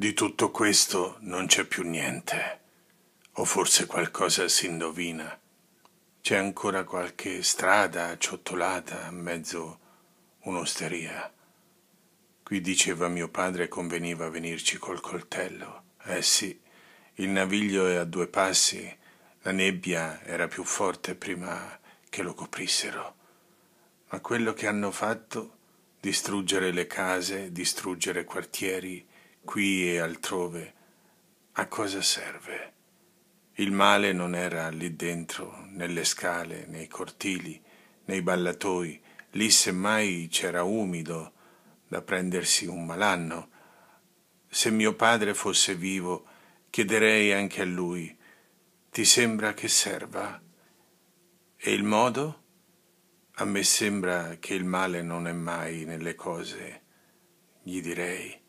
Di tutto questo non c'è più niente. O forse qualcosa si indovina. C'è ancora qualche strada acciottolata in mezzo un'osteria. Qui diceva mio padre conveniva venirci col coltello. Eh sì, il naviglio è a due passi, la nebbia era più forte prima che lo coprissero. Ma quello che hanno fatto, distruggere le case, distruggere quartieri, qui e altrove, a cosa serve? Il male non era lì dentro, nelle scale, nei cortili, nei ballatoi, lì semmai c'era umido da prendersi un malanno. Se mio padre fosse vivo, chiederei anche a lui, ti sembra che serva? E il modo? A me sembra che il male non è mai nelle cose, gli direi.